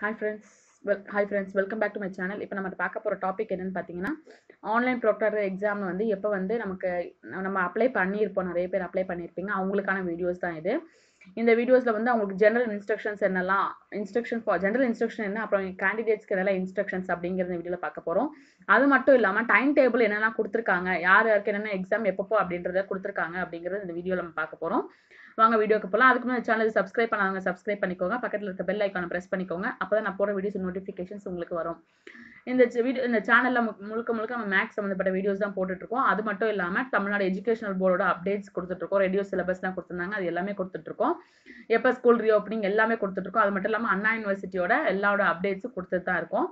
hi friends well hi friends welcome back to my channel இப்போ நம்ம பார்க்க போகிற டாபிக் என்னென்னு பார்த்தீங்கன்னா ஆன்லைன் ப்ராக்டர் எக்ஸாம் வந்து எப்போ வந்து நமக்கு நம்ம அப்ளை பண்ணியிருப்போம் நிறைய பேர் அப்ளை பண்ணியிருப்பீங்க அவங்களுக்கான வீடியோஸ் தான் இது இந்த வீடியோஸில் வந்து அவங்களுக்கு ஜென்ரல் இன்ஸ்ட்ரக்ஷன்ஸ் என்னெல்லாம் இன்ஸ்ட்ரக்ஷன் ஃபார் ஜென்ரல் இன்ஸ்ட்ரக்ஷன் என்ன அப்புறம் கேண்டிடேட்ஸ்க்கு என்னெல்லாம் இன்ஸ்ட்ரக்ஷன்ஸ் அப்படிங்கிறத வீடியோவில் பார்க்க போகிறோம் அது மட்டும் இல்லாமல் டைம் டேபிள் என்னெல்லாம் கொடுத்துருக்காங்க யார் யாருக்கு என்னென்ன எக்ஸாம் எப்பப்போ அப்படின்றத கொடுத்துருக்காங்க அப்படிங்கிறது இந்த வீடியோவில் நம்ம பார்க்க போகிறோம் வாங்க வீடியோக்கு போகலாம் அதுக்கு முன்னாடி சேனல் சப்ஸ்கிரைப் பண்ணாங்க சப்ஸ்கிரைப் பண்ணிக்கோங்க பக்கத்தில் இருக்க பெல் ஐக்கான ப்ரெஸ் பண்ணிக்கோங்க அப்போ தான் நான் போகிற வீடியோஸ் நோட்டிஃபிகேஷன்ஸ் உங்களுக்கு வரும் இந்த வீடியோ இந்த சேனலில் முழுக்க முழுக்க நம்ம மேக்ஸ் சம்மந்தப்பட்ட வீடியோஸ் தான் போட்டுட்ருக்கோம் அது மட்டும் இல்லாமல் தமிழ்நாடு எஜுகேஷனல் போர்டோட அப்டேட்ஸ் கொடுத்துட்ருக்கோம் ரேடியோ சிலபஸ்லாம் கொடுத்துருந்தாங்க அது எல்லாமே கொடுத்துட்ருக்கோம் எப்போ ஸ்கூல் ரீஓப்பனிங் எல்லாமே கொடுத்துட்ருக்கோம் அது மட்டும் இல்லாமல் அண்ணா யூனிவர்சிட்டியோட எல்லாரோட அப்டேட்ஸும் கொடுத்துட்டு தான் இருக்கும்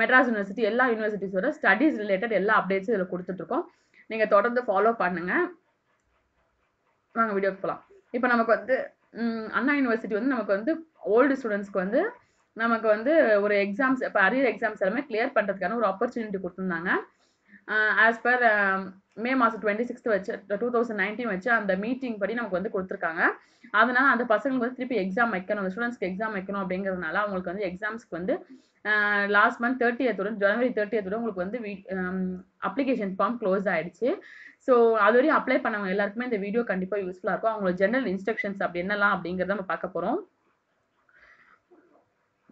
மெட்ராஸ் யூனிவர்சிட்டி எல்லா யூனிவர்சிட்டிஸோட ஸ்டடீஸ் ரிலேட்டட் எல்லா அப்டேட்ஸும் இதில் கொடுத்துட்ருக்கோம் நீங்கள் தொடர்ந்து ஃபாலோ பண்ணுங்கள் வாங்க வீடியோக்கு போகலாம் இப்போ நமக்கு வந்து அண்ணா யூனிவர்சிட்டி வந்து நமக்கு வந்து ஓல்டு ஸ்டூடெண்ட்ஸ்க்கு வந்து நமக்கு வந்து ஒரு எக்ஸாம்ஸ் இப்போ அரியர் எக்ஸாம்ஸ் எல்லாமே கிளியர் பண்ணுறதுக்கான ஒரு ஆப்பர்ச்சுனிட்டி கொடுத்துருந்தாங்க ஆஸ் பர் மே மாதம் டுவெண்ட்டி சிக்ஸ்த் வச்சு டூ தௌசண்ட் நைன்டீன் வச்சு அந்த மீட்டிங் படி நமக்கு வந்து கொடுத்துருக்காங்க அதனால அந்த பசங்களுக்கு வந்து திருப்பி எக்ஸாம் வைக்கணும் ஸ்டூடெண்ட்ஸ்க்கு எக்ஸாம் வைக்கணும் அப்படிங்கிறதுனால அவங்களுக்கு வந்து எக்ஸாம்ஸ்க்கு வந்து லாஸ்ட் மந்த் தேர்ட்டி ஜனவரி தேர்ட்டி எத்தோட உங்களுக்கு வந்து அப்ளிகேஷன் ஃபார்ம் க்ளோஸ் ஆயிடுச்சு ஸோ அது வரையும் அப்ளை பண்ணவங்க எல்லாருக்குமே இந்த வீடியோ கண்டிப்பாக யூஸ்ஃபுல்லாக இருக்கும் அவங்களோட ஜென்ரல் இன்ஸ்ட்ரக்ஷன்ஸ் அப்படி என்னலாம் அப்படிங்கிறத நம்ம பார்க்க போகிறோம்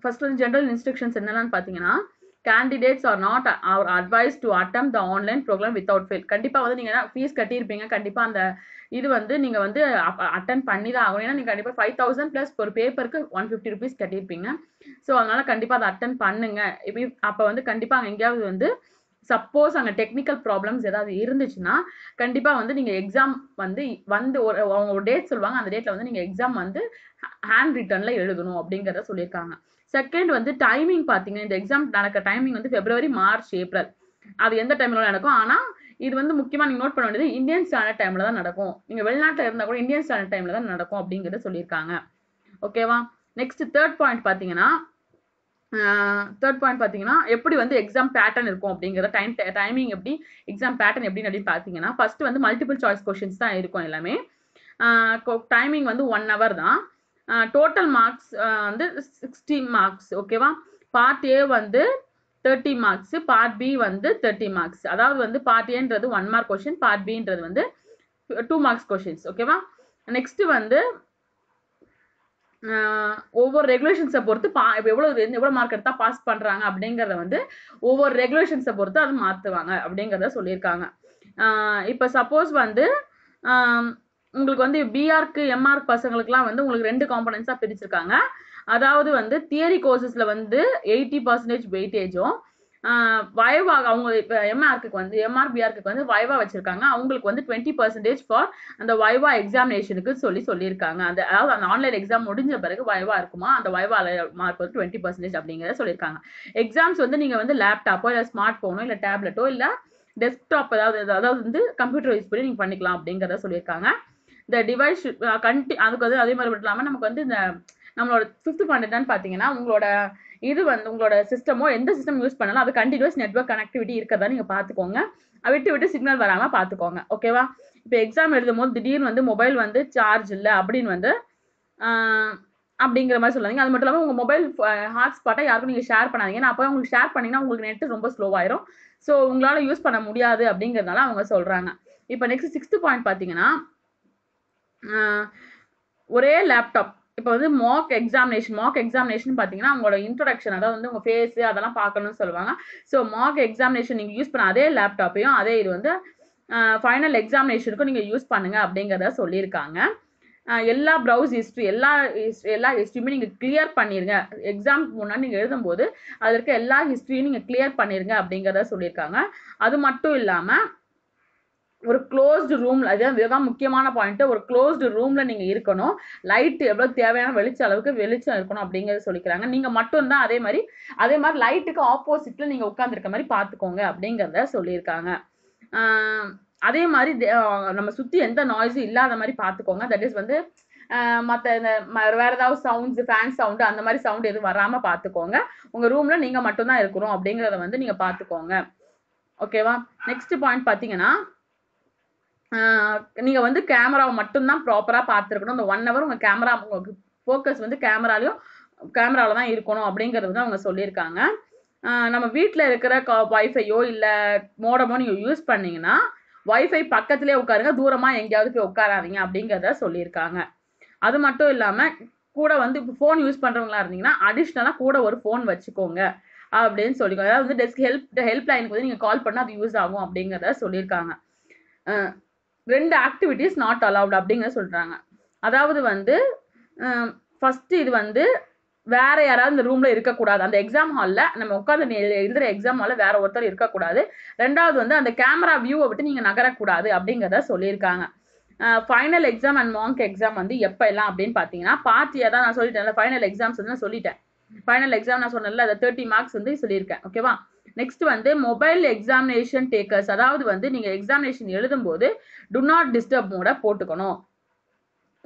ஃபர்ஸ்ட் வந்து ஜென்ரல் இன்ஸ்ட்ரக்ஷன்ஸ் என்னெல்லாம் பார்த்தீங்கன்னா candidates are not our advise to attend the online program without fail கண்டிப்பாக வந்து நீங்கள் ஃபீஸ் கட்டியிருப்பீங்க கண்டிப்பாக அந்த இது வந்து நீங்கள் வந்து அட்டன் பண்ணி தான் ஆகணும் ஏன்னா நீங்கள் கண்டிப்பாக ஃபைவ் தௌசண்ட் ப்ளஸ் ஒரு பேப்பருக்கு ஒன் ஃபிஃப்டி ருபீஸ் கட்டியிருப்பீங்க ஸோ அதனால் கண்டிப்பாக அதை அட்டன் பண்ணுங்க இப்போ அப்போ வந்து கண்டிப்பாக அங்கே எங்கேயாவது வந்து சப்போஸ் அங்கே டெக்னிக்கல் ப்ராப்ளம்ஸ் ஏதாவது இருந்துச்சுன்னா கண்டிப்பாக வந்து நீங்கள் எக்ஸாம் வந்து வந்து ஒரு அவங்க ஒரு டேட் சொல்லுவாங்க அந்த டேட்டில் வந்து நீங்கள் எக்ஸாம் வந்து ஹேண்ட் ரிட்டனில் எழுதணும் அப்படிங்கிறத சொல்லியிருக்காங்க செகண்ட் வந்து டைமிங் பார்த்தீங்கன்னா இந்த எக்ஸாம் நடக்க டைமிங் வந்து பிப்ரவரி மார்ச் ஏப்ரல் அது எந்த டைம்ல நடக்கும் ஆனால் இது வந்து முக்கியமாக நீங்கள் நோட் பண்ண வேண்டியது இந்தியன் ஸ்டாண்டர்ட் டைமில் தான் நடக்கும் நீங்கள் வெளிநாட்டில் இருந்தால் கூட இந்தியன் ஸ்டாண்டர்ட் டைமில் தான் நடக்கும் அப்படிங்கிறத சொல்லியிருக்காங்க ஓகேவா நெக்ஸ்ட் தேர்ட் பாயிண்ட் பார்த்தீங்கன்னா தேர்ட் பாயிண்ட் பார்த்தீங்கன்னா எப்படி வந்து எக்ஸாம் பேட்டர்ன் இருக்கும் அப்படிங்கிற டைம் டைமிங் எப்படி எக்ஸாம் பேட்டர்ன் எப்படின்னு அப்படின்னு பார்த்தீங்கன்னா ஃபர்ஸ்ட் வந்து மல்டிபிள் சாய்ஸ் கொஷின்ஸ் தான் இருக்கும் எல்லாமே டைமிங் வந்து ஒன் ஹவர் தான் டோட்டல் மார்க்ஸ் வந்து சிக்ஸ்டி மார்க்ஸ் ஓகேவா பார்ட் ஏ வந்து தேர்ட்டி மார்க்ஸ் பார்ட் பி வந்து தேர்ட்டி மார்க்ஸ் அதாவது வந்து பார்ட் ஏன்றது ஒன் மார்க் கொஷின் பார்ட் பின்றது வந்து டூ மார்க்ஸ் கொஷின்ஸ் ஓகேவா நெக்ஸ்ட் வந்து ஒவ்வொரு ரெகுலேஷன்ஸை பொறுத்து பா இப்போ எவ்வளோ எவ்வளோ மார்க் எடுத்தால் பாஸ் பண்ணுறாங்க அப்படிங்கிறத வந்து ஒவ்வொரு ரெகுலேஷன்ஸை பொறுத்து அதை மாற்றுவாங்க அப்படிங்கிறத சொல்லியிருக்காங்க இப்போ சப்போஸ் வந்து உங்களுக்கு வந்து பிஆர்க்கு எம்ஆர்க் பசங்களுக்குலாம் வந்து உங்களுக்கு ரெண்டு காம்பனன்ஸாக பிரிச்சிருக்காங்க அதாவது வந்து தியரி கோர்சஸில் வந்து எயிட்டி பர்சன்டேஜ் வெயிட்டேஜும் வயவாக அவங்க இப்போ எம்ஆர்க்கு வந்து எம்ஆர் பிஆர்க்கு வந்து வயவா வச்சுருக்காங்க அவங்களுக்கு வந்து டுவெண்ட்டி பர்சன்டேஜ் ஃபார் அந்த வயவா எக்ஸாமினேஷனுக்கு சொல்லி சொல்லியிருக்காங்க அந்த அதாவது அந்த ஆன்லைன் எக்ஸாம் முடிஞ்ச பிறகு வயவாக இருக்குமா அந்த வயவா மார்க் வந்து டுவெண்ட்டி பர்சன்டேஜ் அப்படிங்கிறத சொல்லியிருக்காங்க எக்ஸாம்ஸ் வந்து நீங்கள் வந்து லேப்டாப்போ இல்லை ஸ்மார்ட் ஃபோனோ இல்லை டேப்லெட்டோ இல்லை டெஸ்க்டாப் ஏதாவது அதாவது வந்து கம்ப்யூட்டர் யூஸ் பண்ணி நீங்கள் பண்ணிக்கலாம் அப்படிங்கிறத சொல்லியிருக்காங்க இந்த டிவைஸ் கண்டி அதுக்கு வந்து அதே மாதிரி மட்டும் இல்லாமல் நமக்கு வந்து இந்த நம்மளோட ஃபிஃப்த் பாயிண்ட் பார்த்தீங்கன்னா உங்களோட இது வந்து உங்களோட சிஸ்டமோ எந்த சிஸ்டம் யூஸ் பண்ணாலும் அது கண்டினியூஸ் நெட்ஒர்க் கனெக்டிவிட்டி இருக்கிறதா நீங்கள் பார்த்துக்கோங்க விட்டு விட்டு சிக்னல் வராமல் பார்த்துக்கோங்க ஓகேவா இப்போ எக்ஸாம் எழுதும் போது திடீர்னு வந்து மொபைல் வந்து சார்ஜ் இல்லை அப்படின்னு வந்து அப்படிங்கிற மாதிரி சொல்லாதீங்க அது மட்டும் இல்லாமல் உங்கள் மொபைல் ஹாட்ஸ்பாட்டை யாருக்கும் நீங்கள் ஷேர் பண்ணாதீங்க நான் அப்போ உங்களுக்கு ஷேர் பண்ணிங்கன்னா உங்களுக்கு நெட் ரொம்ப ஸ்லோவாயிரும் ஸோ உங்களால் யூஸ் பண்ண முடியாது அப்படிங்கிறதுனால அவங்க சொல்கிறாங்க இப்போ நெக்ஸ்ட் சிக்ஸ்த்து பாயிண்ட் பார்த்தீங்கன்னா ஒரே லேப்டாப் இப்போ வந்து மாக் எக்ஸாமினேஷன் மாக் எக்ஸாமினேஷன் பார்த்தீங்கன்னா உங்களோட இன்ட்ரடக்ஷன் அதாவது வந்து உங்கள் ஃபேஸு அதெல்லாம் பார்க்கணும்னு சொல்லுவாங்க ஸோ மார்க் எக்ஸாமினேஷன் நீங்கள் யூஸ் பண்ண அதே லேப்டாப்பையும் அதே இது வந்து ஃபைனல் எக்ஸாமினேஷனுக்கும் நீங்கள் யூஸ் பண்ணுங்கள் அப்படிங்கிறத சொல்லியிருக்காங்க எல்லா ப்ரௌஸ் ஹிஸ்ட்ரி எல்லா எல்லா ஹிஸ்ட்ரியுமே நீங்கள் கிளியர் பண்ணிடுங்க எக்ஸாம் முன்னாடி நீங்கள் எழுதும்போது அதற்கு எல்லா ஹிஸ்ட்ரியும் நீங்கள் கிளியர் பண்ணிடுங்க அப்படிங்கிறத சொல்லியிருக்காங்க அது மட்டும் இல்லாமல் ஒரு க்ளோஸ்டு ரூமில் அதுதான் இதுதான் முக்கியமான பாயிண்ட்டு ஒரு க்ளோஸ்டு ரூமில் நீங்கள் இருக்கணும் லைட்டு எவ்வளோ தேவையான வெளிச்ச அளவுக்கு வெளிச்சம் இருக்கணும் அப்படிங்கிறத சொல்லிக்கிறாங்க நீங்கள் மட்டும்தான் அதே மாதிரி அதே மாதிரி லைட்டுக்கு ஆப்போசிட்டில் நீங்கள் உட்காந்துருக்க மாதிரி பார்த்துக்கோங்க அப்படிங்கிறத சொல்லியிருக்காங்க அதே மாதிரி நம்ம சுற்றி எந்த நாய்ஸும் இல்லாத மாதிரி பார்த்துக்கோங்க தட் இஸ் வந்து மற்ற இந்த வேறு ஏதாவது சவுண்ட்ஸ் ஃபேன் சவுண்டு அந்த மாதிரி சவுண்டு எதுவும் வராமல் பார்த்துக்கோங்க உங்கள் ரூமில் நீங்கள் மட்டும்தான் இருக்கிறோம் அப்படிங்கிறத வந்து நீங்கள் பார்த்துக்கோங்க ஓகேவா நெக்ஸ்ட் பாயிண்ட் பார்த்தீங்கன்னா நீங்கள் வந்து கேமராவை மட்டும்தான் ப்ராப்பராக பார்த்துருக்கணும் இந்த ஒன் ஹவர் உங்கள் கேமரா உங்களுக்கு ஃபோக்கஸ் வந்து கேமராலையும் கேமராவில் தான் இருக்கணும் அப்படிங்கிறது தான் அவங்க சொல்லியிருக்காங்க நம்ம வீட்டில் இருக்கிற க ஒய்ஃபையோ இல்லை மோடமோ நீங்கள் யூஸ் பண்ணிங்கன்னா ஒய்ஃபை பக்கத்துலேயே உட்காருங்க தூரமாக எங்கேயாவது போய் உட்காராதீங்க அப்படிங்கிறத சொல்லியிருக்காங்க அது மட்டும் இல்லாமல் கூட வந்து இப்போ ஃபோன் யூஸ் பண்ணுறவங்களா இருந்தீங்கன்னா அடிஷ்னலாக கூட ஒரு ஃபோன் வச்சுக்கோங்க அப்படின்னு சொல்லிக்கோங்க அதாவது வந்து டெஸ்க் ஹெல்ப் ஹெல்ப் லைனுக்கு வந்து நீங்கள் கால் பண்ணால் அது யூஸ் ஆகும் அப்படிங்கிறத சொல்லியிருக்காங்க ரெண்டு ஆக்டிவிட்டீஸ் நாட் அலவுட் அப்படிங்கிற சொல்கிறாங்க அதாவது வந்து ஃபஸ்ட்டு இது வந்து வேற யாராவது இந்த ரூம்ல இருக்கக்கூடாது அந்த எக்ஸாம் ஹாலில் நம்ம உட்காந்து எழுதுற எக்ஸாம் ஹாலில் வேற ஒருத்தர் இருக்கக்கூடாது ரெண்டாவது வந்து அந்த கேமரா வியூவை விட்டு நீங்கள் நகரக்கூடாது அப்படிங்கிறத சொல்லியிருக்காங்க final exam and mock exam வந்து எப்போ எல்லாம் அப்படின்னு பார்த்தீங்கன்னா பார்ட்டியாக தான் நான் சொல்லிட்டேன் ஃபைனல் எக்ஸாம்ஸ் வந்து நான் சொல்லிட்டேன் ஃபைனல் எக்ஸாம் நான் சொன்னல அதை தேர்ட்டி மார்க்ஸ் வந்து சொல்லியிருக்கேன் ஓகேவா நெக்ஸ்ட் வந்து மொபைல் எக்ஸாமினேஷன் டேக்கர்ஸ் அதாவது வந்து நீங்கள் எக்ஸாமினேஷன் எழுதும் போது டு நாட் டிஸ்டர்ப் மோட போட்டுக்கணும்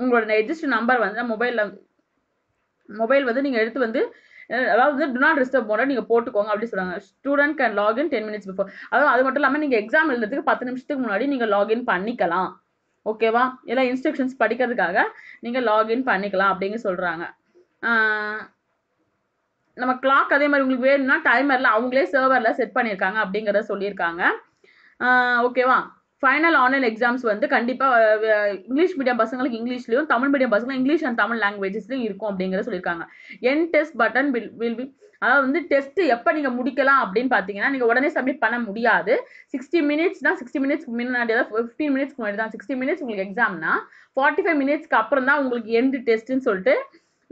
உங்களோட ரெஜிஸ்டர் நம்பர் வந்து மொபைலில் மொபைல் வந்து நீங்கள் எடுத்து வந்து அதாவது வந்து டு நாட் டிஸ்டர்ப் போட நீங்கள் போட்டுக்கோங்க அப்படி சொல்கிறாங்க student can login ten minutes before அதாவது அது மட்டும் இல்லாமல் நீங்கள் எக்ஸாம் எழுதுறதுக்கு பத்து நிமிஷத்துக்கு முன்னாடி நீங்கள் லாகின் பண்ணிக்கலாம் ஓகேவா எல்லாம் இன்ஸ்ட்ரக்ஷன்ஸ் படிக்கிறதுக்காக நீங்கள் லாகின் பண்ணிக்கலாம் அப்படிங்க சொல்கிறாங்க நம்ம கிளாக் அதே மாதிரி உங்களுக்கு வேணும்னா டைமரில் அவங்களே சர்வரில் செட் பண்ணியிருக்காங்க அப்படிங்கிறத சொல்லியிருக்காங்க ஓகேவா ஃபைனல் ஆன்லைன் எக்ஸாம்ஸ் வந்து கண்டிப்பாக இங்கிலீஷ் மீடியம் பசங்களுக்கு இங்கிலீஷ்லையும் தமிழ் மீடியம் பசங்களும் இங்கிலீஷ் அண்ட் தமிழ் லாங்குவேஜஸ்லையும் இருக்கும் அப்படிங்கிற சொல்லியிருக்காங்க என் test button will will be அதாவது வந்து டெஸ்ட் எப்போ நீங்கள் முடிக்கலாம் அப்படின்னு பார்த்தீங்கன்னா நீங்கள் உடனே சப்மிட் பண்ண முடியாது சிக்ஸ்டி மினிட்ஸ் தான் சிக்ஸ்டி மினிட்ஸ் முன்னாடி தான் ஃபிஃப்டின் மினிட்ஸ்க்கு முன்னாடி தான் சிக்ஸ்டி மினிட்ஸ் உங்களுக்கு எக்ஸாம்னா ஃபார்ட்டி ஃபைவ் மினிட்ஸ்க்கு அப்புறம் தான் உங்களுக்கு எண்டு டெஸ்ட்டுன்னு சொல்லிட்டு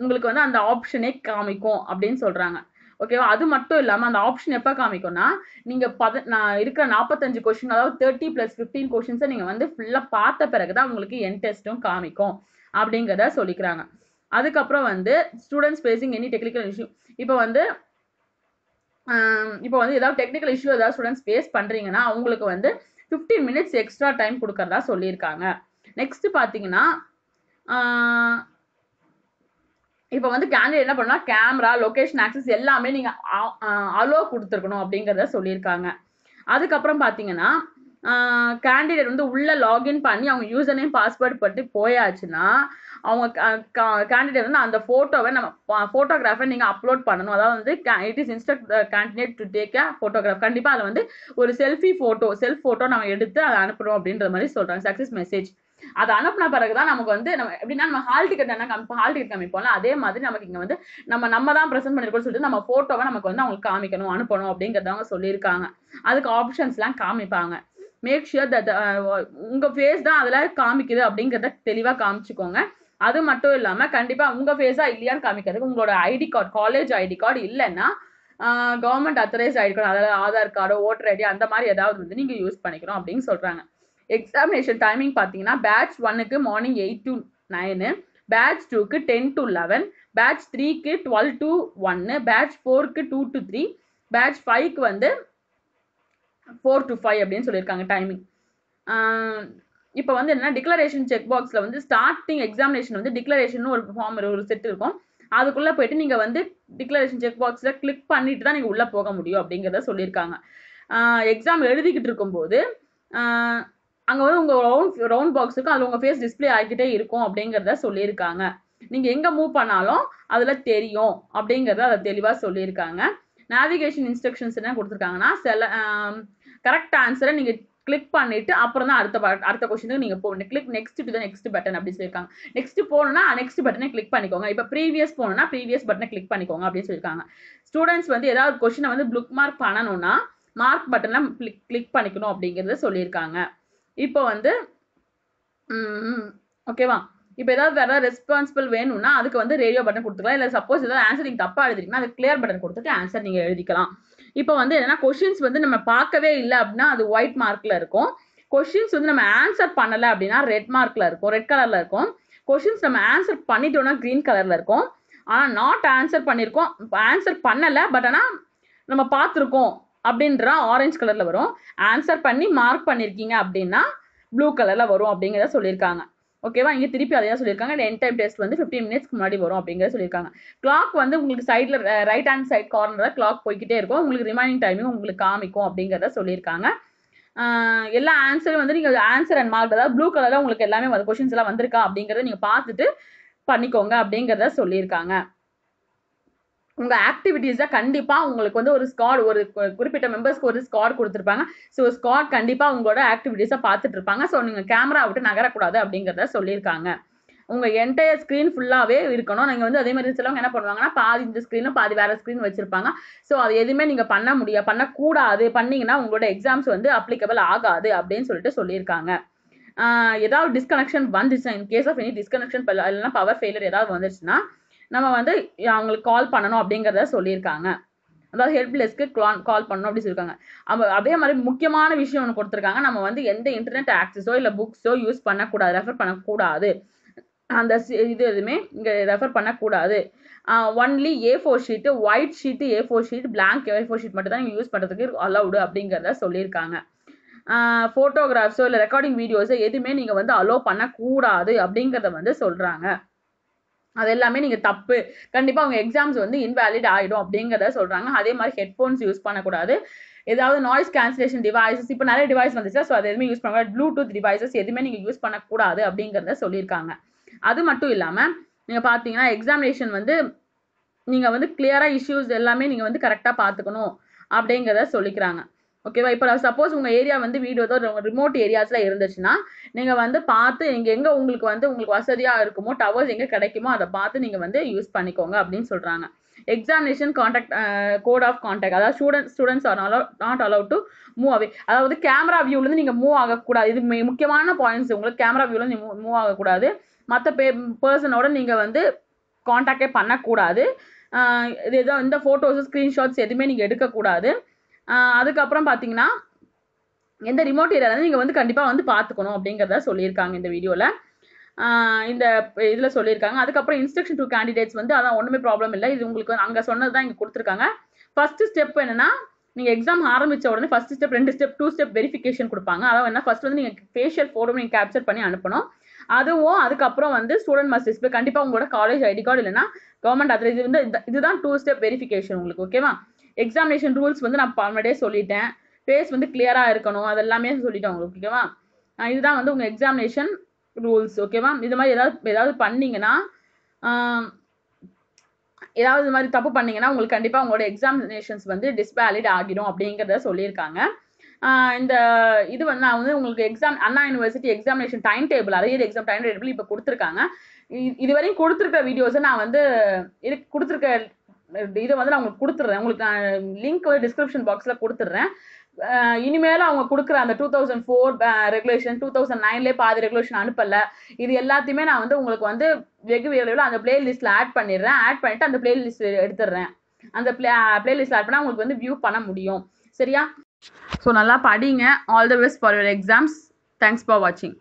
உங்களுக்கு வந்து அந்த ஆப்ஷனே காமிக்கும் அப்படின்னு சொல்றாங்க ஓகேவா அது மட்டும் இல்லாமல் அந்த ஆப்ஷன் எப்போ காமிக்கும்னா நீங்கள் பத நான் இருக்கிற நாற்பத்தஞ்சு கொஷின் அதாவது தேர்ட்டி ப்ளஸ் ஃபிஃப்டீன் கொஷின்ஸை நீங்கள் வந்து ஃபுல்லாக பார்த்த பிறகு தான் உங்களுக்கு என் டெஸ்ட்டும் காமிக்கும் அப்படிங்கிறத சொல்லிக்கிறாங்க அதுக்கப்புறம் வந்து students facing any technical issue இப்போ வந்து இப்போ வந்து ஏதாவது டெக்னிக்கல் இஷ்யூ ஏதாவது ஸ்டூடெண்ட்ஸ் ஃபேஸ் பண்ணுறீங்கன்னா அவங்களுக்கு வந்து ஃபிஃப்டீன் மினிட்ஸ் எக்ஸ்ட்ரா டைம் கொடுக்கறதா சொல்லியிருக்காங்க நெக்ஸ்ட் பார்த்தீங்கன்னா இப்போ வந்து கேண்டிட் என்ன பண்ணலாம் கேமரா லொக்கேஷன் ஆக்சஸ் எல்லாமே நீங்கள் அலோ கொடுத்துருக்கணும் அப்படிங்கிறத சொல்லியிருக்காங்க அதுக்கப்புறம் பார்த்தீங்கன்னா கேண்டிடேட் வந்து உள்ளே லாகின் பண்ணி அவங்க யூசர் நேம் பாஸ்வேர்ட் பட்டு போயாச்சுன்னா அவங்க கேண்டிடேட் வந்து அந்த ஃபோட்டோவை நம்ம ஃபோட்டோகிராஃபை நீங்கள் அப்லோட் பண்ணணும் அதாவது வந்து it is instruct candidate to take a photograph கண்டிப்பாக அதில் வந்து ஒரு செல்ஃபி ஃபோட்டோ செல்ஃப் ஃபோட்டோ நம்ம எடுத்து அதை அனுப்புகிறோம் அப்படின்ற மாதிரி சொல்கிறாங்க சக்ஸஸ் மெசேஜ் அதை அனுப்பின பிறகு தான் நமக்கு வந்து நம்ம எப்படின்னா நம்ம ஹால் டிக்கெட் என்ன காமி ஹால் டிக்கெட் காமிப்போம்ல அதே மாதிரி நமக்கு இங்கே வந்து நம்ம நம்ம தான் ப்ரெசென்ட் பண்ணிருக்கோம்னு சொல்லிட்டு நம்ம ஃபோட்டோவை நமக்கு வந்து அவங்களுக்கு காமிக்கணும் அனுப்பணும் அப்படிங்கிறத அவங்க சொல்லியிருக்காங்க அதுக்கு ஆப்ஷன்ஸ்லாம் காமிப்பாங்க மேக் ஷியர் தட் உங்கள் ஃபேஸ் தான் அதில் காமிக்குது அப்படிங்கிறத தெளிவாக காமிச்சுக்கோங்க அது மட்டும் இல்லாமல் கண்டிப்பாக உங்கள் ஃபேஸாக இல்லையான்னு காமிக்கிறதுக்கு உங்களோட ID card college ID card இல்லைன்னா கவர்மெண்ட் அத்தரைஸ் ஐடி கார்டு அதாவது ஆதார் கார்டு ஓட்டர் ஐடி அந்த மாதிரி ஏதாவது வந்து நீங்கள் யூஸ் பண்ணிக்கணும் அப்படின்னு சொல்கிறாங்க எக்ஸாமினேஷன் டைமிங் பார்த்தீங்கன்னா பேட்ச் ஒன்னுக்கு morning eight to nine batch டூக்கு டென் டு லெவன் பேட்ச் த்ரீக்கு டுவெல் டு ஒன்று பேட்ச் ஃபோருக்கு டூ டு த்ரீ பேட்ச் ஃபைவ்க்கு வந்து ஃபோர் டு ஃபைவ் அப்படின்னு சொல்லியிருக்காங்க டைமிங் இப்போ வந்து என்ன டிக்ளரேஷன் செக் பாக்ஸில் வந்து ஸ்டார்டிங் எக்ஸாமினேஷன் வந்து டிக்ளரேஷன் ஒரு ஃபார்ம் ஒரு செட் இருக்கும் அதுக்குள்ளே போயிட்டு நீங்கள் வந்து டிக்ளரேஷன் செக் பாக்ஸில் கிளிக் பண்ணிட்டு தான் நீங்கள் உள்ளே போக முடியும் அப்படிங்கிறத சொல்லியிருக்காங்க எக்ஸாம் எழுதிக்கிட்டு இருக்கும்போது அங்கே வந்து உங்கள் ரவுண்ட் ரவுண்ட் பாக்ஸ் இருக்கும் அதுல உங்கள் ஃபேஸ் டிஸ்பிளே ஆகிட்டே இருக்கும் அப்படிங்கிறத சொல்லியிருக்காங்க நீங்கள் எங்கே மூவ் பண்ணாலும் அதில் தெரியும் அப்படிங்கிறத அதை தெளிவாக சொல்லியிருக்காங்க நேவிகேஷன் இன்ஸ்ட்ரக்ஷன்ஸ் என்ன கொடுத்துருக்காங்கன்னா சில கரெக்ட் ஆன்சரை நீங்கள் கிளிக் பண்ணிட்டு அப்புறம் தான் அடுத்த அடுத்த கொஸ்டினுக்கு நீங்கள் போகணும் click next to the next button அப்படி சொல்லியிருக்காங்க நெக்ஸ்ட் போகணும்னா நெக்ஸ்ட் பட்டனை கிளிக் பண்ணிக்கோங்க இப்போ ப்ரீவியஸ் போகணும்னா ப்ரீவியஸ் பட்டனை கிளிக் பண்ணிக்கோங்க அப்படின்னு சொல்லியிருக்காங்க ஸ்டூடெண்ட்ஸ் வந்து ஏதாவது கொஸ்டினை வந்து புக் மார்க் பண்ணணும்னா மார்க் பட்டனை கிளிக் கிளிக் பண்ணிக்கணும் அப்படிங்கிறத சொல்லியிருக்காங்க இப்போ வந்து ஓகேவா இப்போ ஏதாவது வேறு ரெஸ்பான்சிபிள் வேணும்னா அதுக்கு வந்து ரேடியோ பட்டன் கொடுத்துக்கலாம் இல்லை சப்போஸ் ஏதாவது ஆன்சர் நீங்கள் தப்பாக எழுதிருக்கீங்கன்னா அது கிளியர் பட்டன் கொடுத்துட்டு ஆன்சர் நீங்கள் எழுதிக்கலாம் இப்போ வந்து என்னன்னா கொஷின்ஸ் வந்து நம்ம பார்க்கவே இல்லை அப்படின்னா அது ஒயிட் மார்க்கில் இருக்கும் கொஷின்ஸ் வந்து நம்ம ஆன்சர் பண்ணலை அப்படின்னா ரெட் மார்க்கில் இருக்கும் ரெட் கலரில் இருக்கும் கொஷின்ஸ் நம்ம ஆன்சர் பண்ணிட்டோம்னா க்ரீன் கலரில் இருக்கும் ஆனால் நாட் ஆன்சர் பண்ணியிருக்கோம் ஆன்சர் பண்ணலை பட் ஆனால் நம்ம பார்த்துருக்கோம் அப்படின்ற ஆரஞ்சு கலரில் வரும் ஆன்சர் பண்ணி மார்க் பண்ணியிருக்கீங்க அப்படின்னா ப்ளூ கலரில் வரும் அப்படிங்கிறத சொல்லியிருக்காங்க ஓகேவா இங்கே திருப்பி அதையாக சொல்லியிருக்காங்க என் டைம் டெஸ்ட் வந்து ஃபிஃப்டீன் மினிட்ஸ்க்கு முன்னாடி வரும் அப்படிங்கிறத சொல்லியிருக்காங்க கிளாக் வந்து உங்களுக்கு சைடில் ரைட் ஹேண்ட் சைட் கார்னரில் கிளாக் போய்கிட்டே இருக்கும் உங்களுக்கு ரிமைனிங் டைமிங் உங்களுக்கு காமிக்கும் அப்படிங்கிறத சொல்லியிருக்காங்க எல்லா ஆன்சரும் வந்து நீங்கள் ஆன்சர் அண்ட் மார்க் அதாவது ப்ளூ கலரில் உங்களுக்கு எல்லாமே கொஷின்ஸ் எல்லாம் வந்திருக்கா அப்படிங்கிறத நீங்கள் பார்த்துட்டு பண்ணிக்கோங்க அப்படிங்கிறத சொல்லியிருக்காங்க உங்கள் ஆக்டிவிட்டீஸை கண்டிப்பாக உங்களுக்கு வந்து ஒரு ஸ்காட் ஒரு குறிப்பிட்ட மெம்பர்ஸ்க்கு ஒரு ஸ்காட் கொடுத்துருப்பாங்க ஸோ ஸ்காட் கண்டிப்பாக உங்களோட ஆக்டிவிட்டீஸை பார்த்துட்டு இருப்பாங்க ஸோ நீங்கள் கேமரா விட்டு நகரக்கூடாது அப்படிங்கிறத சொல்லியிருக்காங்க உங்கள் என்டையர் ஸ்க்ரீன் ஃபுல்லாகவே இருக்கணும் நீங்கள் வந்து அதே மாதிரி சிலவங்க என்ன பண்ணுவாங்கன்னா பாதி இந்த ஸ்க்ரீனும் பாதி வேறு ஸ்க்ரீன் வச்சுருப்பாங்க ஸோ அது எதுவுமே நீங்கள் பண்ண முடியாது பண்ணக்கூடாது பண்ணிங்கன்னா உங்களோட எக்ஸாம்ஸ் வந்து அப்ளிகபிள் ஆகாது அப்படின்னு சொல்லிட்டு சொல்லியிருக்காங்க ஏதாவது டிஸ்கனெக்ஷன் வந்துச்சுன்னா in case of any disconnection இல்லைன்னா பவர் ஃபெயிலியர் ஏதாவது வந்துச்சுன்னா நம்ம வந்து அவங்களுக்கு கால் பண்ணணும் அப்படிங்கிறத சொல்லியிருக்காங்க அதாவது ஹெல்ப் டெஸ்க்கு கால் பண்ணணும் அப்படின்னு சொல்லியிருக்காங்க அவங்க அதே மாதிரி முக்கியமான விஷயம் ஒன்று கொடுத்துருக்காங்க நம்ம வந்து எந்த இன்டர்நெட் ஆக்சஸோ இல்லை புக்ஸோ யூஸ் பண்ணக்கூடாது ரெஃபர் பண்ணக்கூடாது அந்த இது எதுவுமே இங்கே ரெஃபர் பண்ணக்கூடாது only A four sheet white sheet A four sheet blank A four sheet மட்டும் தான் நீங்கள் யூஸ் பண்ணுறதுக்கு அலௌடு அப்படிங்கிறத சொல்லியிருக்காங்க ஃபோட்டோகிராஃப்ஸோ இல்லை ரெக்கார்டிங் வீடியோஸோ எதுவுமே நீங்கள் வந்து அலோவ் பண்ணக்கூடாது அப்படிங்கிறத வந்து சொல்கிறாங்க அது எல்லாமே நீங்கள் தப்பு கண்டிப்பாக அவங்க எக்ஸாம்ஸ் வந்து இன்வேலிட் ஆகிடும் அப்படிங்கிறத சொல்கிறாங்க அதே மாதிரி ஹெட்ஃபோன்ஸ் யூஸ் பண்ணக்கூடாது ஏதாவது நாய்ஸ் கேன்சலேஷன் டிவைசஸ் இப்போ நிறைய டிவைஸ் வந்துச்சு ஸோ அது எதுவுமே யூஸ் பண்ணக்கூடாது ப்ளூடூத் டிவைசஸ் எதுவுமே நீங்கள் யூஸ் பண்ணக்கூடாது அப்படிங்கிறத சொல்லியிருக்காங்க அது மட்டும் இல்லாமல் நீங்கள் பார்த்தீங்கன்னா எக்ஸாமினேஷன் வந்து நீங்கள் வந்து கிளியராக இஷ்யூஸ் எல்லாமே நீங்கள் வந்து கரெக்டாக பார்த்துக்கணும் அப்படிங்கிறத சொல்லிக்கிறாங்க ஓகேவா இப்போ சப்போஸ் உங்கள் ஏரியா வந்து வீடு ஒரு ரிமோட் ஏரியாஸில் இருந்துச்சுன்னா நீங்கள் வந்து பார்த்து நீங்கள் எங்கே உங்களுக்கு வந்து உங்களுக்கு வசதியாக இருக்குமோ டவர்ஸ் எங்கே கிடைக்குமோ அதை பார்த்து நீங்கள் வந்து யூஸ் பண்ணிக்கோங்க அப்படின்னு சொல்கிறாங்க examination contact code of contact அதாவது student students are allow not allowed to move away அதாவது கேமரா வியூலேருந்து நீங்கள் மூவ் ஆகக்கூடாது இது முக்கியமான பாயிண்ட்ஸ் உங்களுக்கு கேமரா வியூலேருந்து மூவ் மூவ் ஆகக்கூடாது மற்ற பே பர்சனோட நீங்கள் வந்து காண்டாக்டே பண்ணக்கூடாது இது எதோ இந்த ஃபோட்டோஸு ஸ்க்ரீன்ஷாட்ஸ் எதுவுமே நீங்கள் எடுக்கக்கூடாது அதுக்கப்புறம் பார்த்தீங்கன்னா எந்த ரிமோட் ஏரியாவில் நீங்கள் வந்து கண்டிப்பாக வந்து பார்த்துக்கணும் அப்படிங்கிறத சொல்லியிருக்காங்க இந்த வீடியோவில் இந்த இதில் சொல்லியிருக்காங்க அதுக்கப்புறம் இன்ஸ்ட்ரக்ஷன் டூ கேண்டிடேட்ஸ் வந்து அதான் ஒன்றுமே ப்ராப்ளம் இல்லை இது உங்களுக்கு வந்து அங்கே சொன்னது தான் இங்கே கொடுத்துருக்காங்க ஃபஸ்ட்டு ஸ்டெப் என்னென்னா நீங்கள் எக்ஸாம் ஆரம்பித்த உடனே ஃபஸ்ட் ஸ்டெப் ரெண்டு ஸ்டெப் டூ ஸ்டெப் வெரிஃபிகேஷன் கொடுப்பாங்க அதாவது என்ன ஃபஸ்ட் வந்து நீங்கள் ஃபேஷியல் ஃபோட்டோ நீங்கள் கேப்சர் பண்ணி அனுப்பணும் அதுவும் அதுக்கப்புறம் வந்து ஸ்டூடெண்ட் மஸ்ட் டிஸ்பிளே கண்டிப்பாக உங்களோட காலேஜ் ஐடி கார்டு இல்லைன்னா கவர்மெண்ட் அதில் இது வந்து இதுதான் டூ ஸ்டெப் வெரிஃபிகேஷன் உங்களுக்கு ஓகேவா எக்ஸாமினேஷன் ரூல்ஸ் வந்து நான் முன்னாடியே சொல்லிட்டேன் ஃபேஸ் வந்து கிளியராக இருக்கணும் அது எல்லாமே சொல்லிட்டேன் உங்களுக்கு ஓகேவா இதுதான் வந்து உங்கள் எக்ஸாமினேஷன் ரூல்ஸ் ஓகேவா இது மாதிரி ஏதாவது ஏதாவது பண்ணிங்கன்னா ஏதாவது இது மாதிரி தப்பு பண்ணிங்கன்னா உங்களுக்கு கண்டிப்பாக உங்களோட எக்ஸாமினேஷன்ஸ் வந்து டிஸ்பேலிட் ஆகிடும் அப்படிங்கிறத சொல்லியிருக்காங்க இந்த இது வந்து நான் வந்து உங்களுக்கு exam Anna university examination time table இது எக்ஸாம் டைம் டேபிள் இப்போ கொடுத்துருக்காங்க இதுவரையும் கொடுத்துருக்க வீடியோஸை நான் வந்து இது கொடுத்துருக்க இதை வந்து நான் உங்களுக்கு கொடுத்துட்றேன் உங்களுக்கு நான் லிங்க் வந்து டிஸ்கிரிப்ஷன் பாக்ஸில் கொடுத்துட்றேன் இனிமேல் அவங்க கொடுக்குற அந்த two thousand four regulation two thousand நைன்லேயே பாதி ரெகுலேஷன் அனுப்பல இது எல்லாத்தையுமே நான் வந்து உங்களுக்கு வந்து வெகு விரைவில் அந்த பிளே லிஸ்ட்டில் ஆட் பண்ணிடுறேன் ஆட் பண்ணிட்டு அந்த பிளே லிஸ்ட் எடுத்துடுறேன் அந்த பிளே பிளே லிஸ்ட்டில் ஆட் பண்ணால் உங்களுக்கு வந்து வியூ பண்ண முடியும் சரியா ஸோ நல்லா படிங்க all the best for your exams thanks for வாட்சிங்